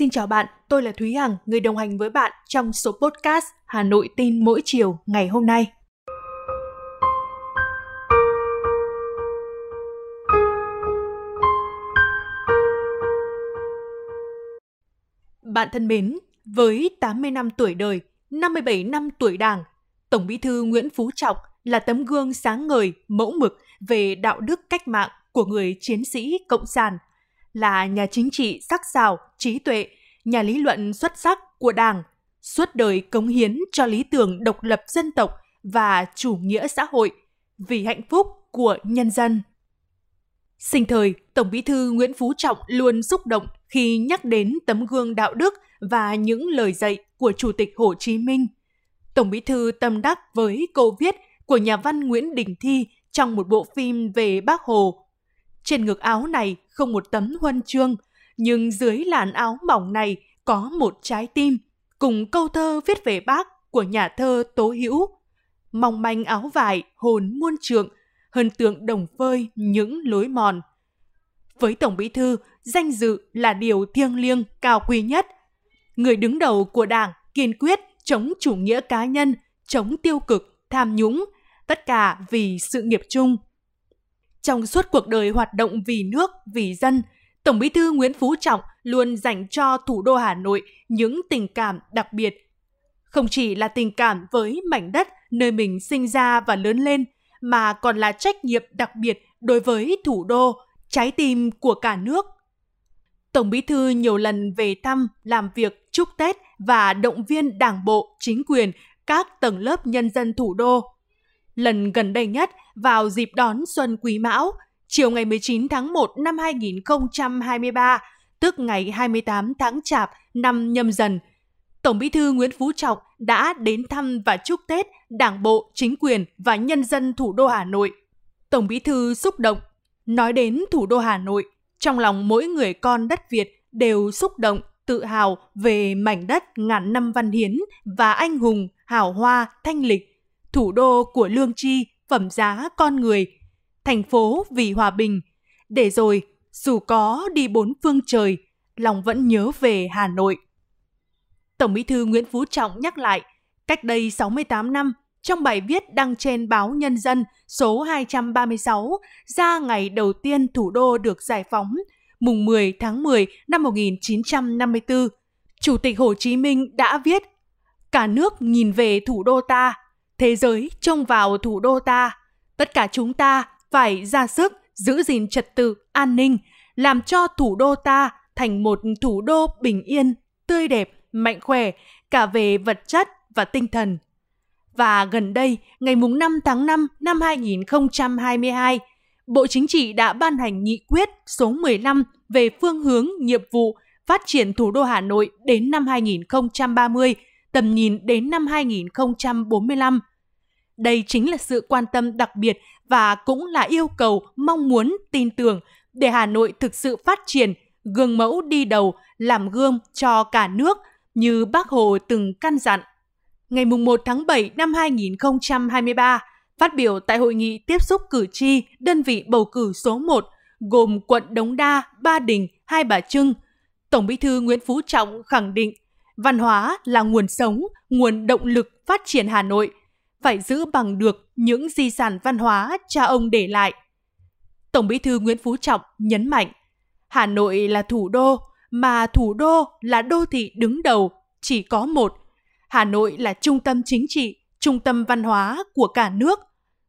Xin chào bạn, tôi là Thúy Hằng, người đồng hành với bạn trong số podcast Hà Nội tin mỗi chiều ngày hôm nay. Bạn thân mến, với 80 năm tuổi đời, 57 năm tuổi Đảng, Tổng Bí thư Nguyễn Phú Trọng là tấm gương sáng ngời, mẫu mực về đạo đức cách mạng của người chiến sĩ cộng sản – là nhà chính trị sắc sảo, trí tuệ, nhà lý luận xuất sắc của Đảng, suốt đời cống hiến cho lý tưởng độc lập dân tộc và chủ nghĩa xã hội vì hạnh phúc của nhân dân. Sinh thời, Tổng Bí thư Nguyễn Phú Trọng luôn xúc động khi nhắc đến tấm gương đạo đức và những lời dạy của Chủ tịch Hồ Chí Minh. Tổng Bí thư tâm đắc với câu viết của nhà văn Nguyễn Đình Thi trong một bộ phim về Bác Hồ trên ngực áo này không một tấm huân chương, nhưng dưới làn áo mỏng này có một trái tim, cùng câu thơ viết về bác của nhà thơ Tố Hữu. Mong manh áo vải, hồn muôn trượng, hơn tượng đồng phơi những lối mòn. Với Tổng Bí Thư, danh dự là điều thiêng liêng cao quý nhất. Người đứng đầu của Đảng kiên quyết chống chủ nghĩa cá nhân, chống tiêu cực, tham nhũng, tất cả vì sự nghiệp chung. Trong suốt cuộc đời hoạt động vì nước, vì dân, Tổng Bí thư Nguyễn Phú Trọng luôn dành cho thủ đô Hà Nội những tình cảm đặc biệt. Không chỉ là tình cảm với mảnh đất nơi mình sinh ra và lớn lên, mà còn là trách nhiệm đặc biệt đối với thủ đô, trái tim của cả nước. Tổng Bí thư nhiều lần về thăm, làm việc, chúc Tết và động viên Đảng bộ, chính quyền, các tầng lớp nhân dân thủ đô lần gần đây nhất vào dịp đón xuân Quý Mão, chiều ngày 19 tháng 1 năm 2023, tức ngày 28 tháng Chạp năm nhâm dần. Tổng Bí thư Nguyễn Phú Trọng đã đến thăm và chúc Tết Đảng bộ, chính quyền và nhân dân thủ đô Hà Nội. Tổng Bí thư xúc động nói đến thủ đô Hà Nội, trong lòng mỗi người con đất Việt đều xúc động, tự hào về mảnh đất ngàn năm văn hiến và anh hùng, hào hoa, thanh lịch thủ đô của lương tri, phẩm giá con người, thành phố vì hòa bình. Để rồi, dù có đi bốn phương trời, lòng vẫn nhớ về Hà Nội. Tổng bí thư Nguyễn Phú Trọng nhắc lại, cách đây 68 năm, trong bài viết đăng trên báo Nhân dân số 236 ra ngày đầu tiên thủ đô được giải phóng, mùng 10 tháng 10 năm 1954, Chủ tịch Hồ Chí Minh đã viết Cả nước nhìn về thủ đô ta thế giới trông vào thủ đô ta. Tất cả chúng ta phải ra sức giữ gìn trật tự, an ninh, làm cho thủ đô ta thành một thủ đô bình yên, tươi đẹp, mạnh khỏe, cả về vật chất và tinh thần. Và gần đây, ngày mùng 5 tháng 5 năm 2022, Bộ Chính trị đã ban hành nghị quyết số 15 về phương hướng, nhiệm vụ phát triển thủ đô Hà Nội đến năm 2030, tầm nhìn đến năm 2045. Đây chính là sự quan tâm đặc biệt và cũng là yêu cầu mong muốn tin tưởng để Hà Nội thực sự phát triển, gương mẫu đi đầu, làm gương cho cả nước như Bác Hồ từng căn dặn. Ngày 1 tháng 7 năm 2023, phát biểu tại hội nghị tiếp xúc cử tri đơn vị bầu cử số 1 gồm quận Đống Đa, Ba Đình, Hai Bà Trưng, Tổng Bí thư Nguyễn Phú Trọng khẳng định văn hóa là nguồn sống, nguồn động lực phát triển Hà Nội – phải giữ bằng được những di sản văn hóa cha ông để lại. Tổng Bí thư Nguyễn Phú Trọng nhấn mạnh, Hà Nội là thủ đô, mà thủ đô là đô thị đứng đầu, chỉ có một. Hà Nội là trung tâm chính trị, trung tâm văn hóa của cả nước.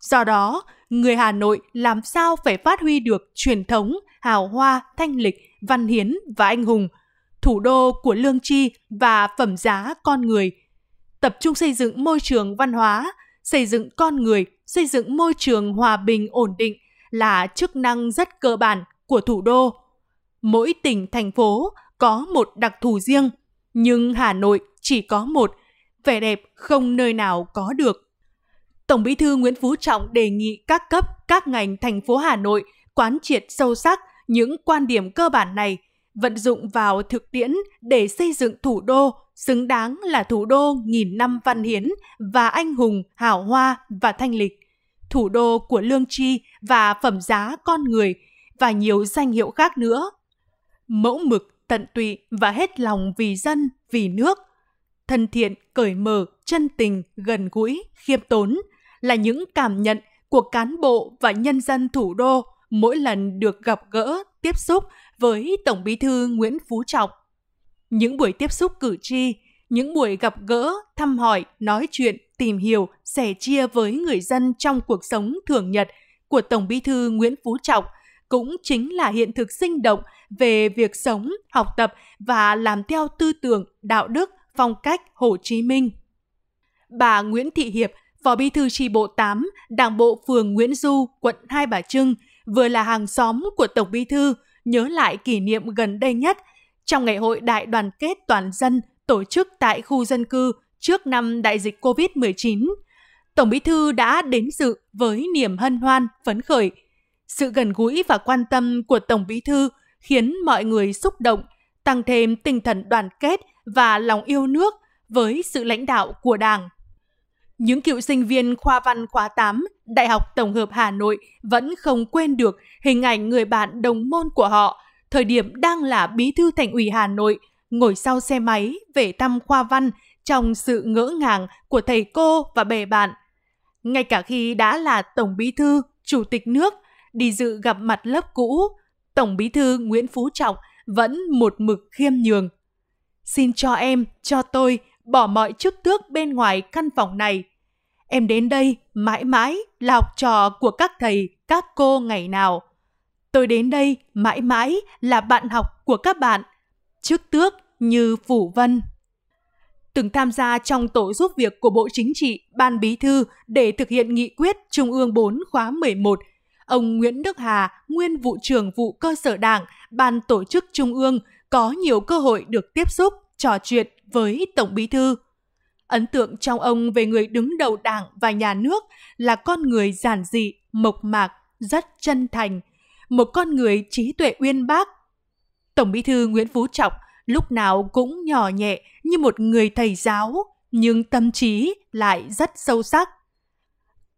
Do đó, người Hà Nội làm sao phải phát huy được truyền thống, hào hoa, thanh lịch, văn hiến và anh hùng, thủ đô của lương tri và phẩm giá con người. Tập trung xây dựng môi trường văn hóa, xây dựng con người, xây dựng môi trường hòa bình ổn định là chức năng rất cơ bản của thủ đô. Mỗi tỉnh thành phố có một đặc thù riêng, nhưng Hà Nội chỉ có một, vẻ đẹp không nơi nào có được. Tổng Bí thư Nguyễn Phú Trọng đề nghị các cấp, các ngành thành phố Hà Nội quán triệt sâu sắc những quan điểm cơ bản này, vận dụng vào thực tiễn để xây dựng thủ đô xứng đáng là thủ đô nghìn năm văn hiến và anh hùng, hảo hoa và thanh lịch, thủ đô của lương tri và phẩm giá con người và nhiều danh hiệu khác nữa. Mẫu mực, tận tụy và hết lòng vì dân, vì nước, thân thiện, cởi mở, chân tình, gần gũi, khiêm tốn là những cảm nhận của cán bộ và nhân dân thủ đô mỗi lần được gặp gỡ, tiếp xúc với Tổng Bí thư Nguyễn Phú Trọng những buổi tiếp xúc cử tri, những buổi gặp gỡ, thăm hỏi, nói chuyện, tìm hiểu, sẻ chia với người dân trong cuộc sống thường nhật của Tổng Bí thư Nguyễn Phú Trọng cũng chính là hiện thực sinh động về việc sống, học tập và làm theo tư tưởng, đạo đức, phong cách Hồ Chí Minh. Bà Nguyễn Thị Hiệp, Phó Bí thư tri bộ 8, Đảng bộ phường Nguyễn Du, quận Hai Bà Trưng, vừa là hàng xóm của Tổng Bí thư, nhớ lại kỷ niệm gần đây nhất – trong ngày hội đại đoàn kết toàn dân tổ chức tại khu dân cư trước năm đại dịch COVID-19. Tổng Bí thư đã đến dự với niềm hân hoan, phấn khởi. Sự gần gũi và quan tâm của Tổng Bí thư khiến mọi người xúc động, tăng thêm tinh thần đoàn kết và lòng yêu nước với sự lãnh đạo của Đảng. Những cựu sinh viên khoa văn khóa 8, Đại học Tổng hợp Hà Nội vẫn không quên được hình ảnh người bạn đồng môn của họ thời điểm đang là bí thư thành ủy Hà Nội, ngồi sau xe máy về thăm khoa văn trong sự ngỡ ngàng của thầy cô và bè bạn. Ngay cả khi đã là tổng bí thư, chủ tịch nước, đi dự gặp mặt lớp cũ, tổng bí thư Nguyễn Phú Trọng vẫn một mực khiêm nhường. Xin cho em, cho tôi bỏ mọi chút tước bên ngoài căn phòng này. Em đến đây mãi mãi là học trò của các thầy, các cô ngày nào. Tôi đến đây mãi mãi là bạn học của các bạn, trước tước như Phủ Vân. Từng tham gia trong tổ giúp việc của Bộ Chính trị, Ban Bí thư để thực hiện nghị quyết Trung ương 4 khóa 11 ông Nguyễn Đức Hà, nguyên vụ trưởng vụ cơ sở đảng, ban tổ chức trung ương, có nhiều cơ hội được tiếp xúc, trò chuyện với Tổng Bí Thư. Ấn tượng trong ông về người đứng đầu đảng và nhà nước là con người giản dị, mộc mạc, rất chân thành, một con người trí tuệ uyên bác. Tổng bí thư Nguyễn Phú Trọng lúc nào cũng nhỏ nhẹ như một người thầy giáo, nhưng tâm trí lại rất sâu sắc.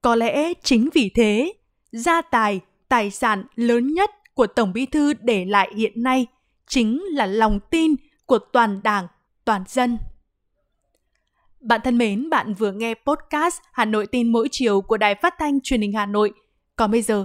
Có lẽ chính vì thế, gia tài, tài sản lớn nhất của Tổng bí thư để lại hiện nay chính là lòng tin của toàn đảng, toàn dân. Bạn thân mến, bạn vừa nghe podcast Hà Nội tin mỗi chiều của Đài Phát thanh Truyền hình Hà Nội. Còn bây giờ,